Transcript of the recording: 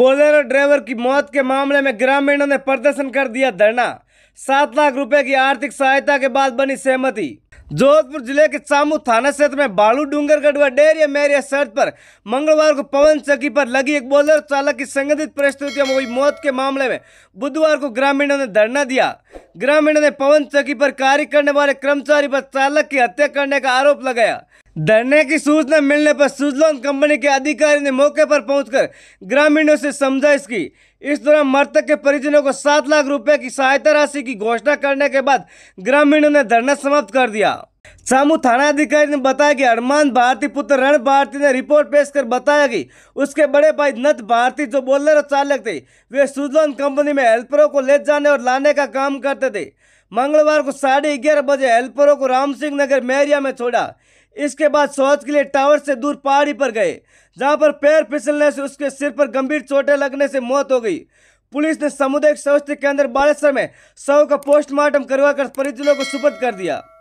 Bolero driver की मौत के मामले में ग्रामीणों ने प्रदर्शन कर दिया धरना सात लाख रुपए की आर्थिक सहायता के बाद बनी सहमति जोधपुर जिले के चामू थाना क्षेत्र में बालू डूंगरगढ़ व डेरिया मेरिया सड़क पर मंगलवार को पवन चक्की पर लगी एक बोलर चालक की संगठित परिस्थितियों में हुई मौत के मामले में बुधवार को ग्रामीणों ने धरना दिया ग्रामीणों ने पवन चक्की पर कार्य करने वाले कर्मचारी पर चालक की हत्या करने का आरोप लगाया धरने की सूचना मिलने पर सुजलॉन कंपनी के अधिकारी ने मौके पर पहुंचकर ग्रामीणों से समझाइश की इस दौरान मृतक के परिजनों को सात लाख रुपए की सहायता राशि की घोषणा करने के बाद ग्रामीणों ने धरना समाप्त कर दिया सामू थाना अधिकारी ने बताया कि अरमान भारती पुत्र रण भारती ने रिपोर्ट पेश कर बताया कि उसके बड़े भाई नत भारती जो बोलर और चालक थे वे सुजलॉन कंपनी में हेल्परों को ले जाने और लाने का काम करते थे मंगलवार को साढ़े ग्यारह बजे हेल्परों को राम सिंह नगर मैरिया में छोड़ा इसके बाद शौच के लिए टावर से दूर पहाड़ी पर गए जहां पर पैर फिसलने से उसके सिर पर गंभीर चोटें लगने से मौत हो गई पुलिस ने सामुदायिक स्वास्थ्य केंद्र बालेश्वर में शव का पोस्टमार्टम करवाकर परिजनों को सुपुर्द कर दिया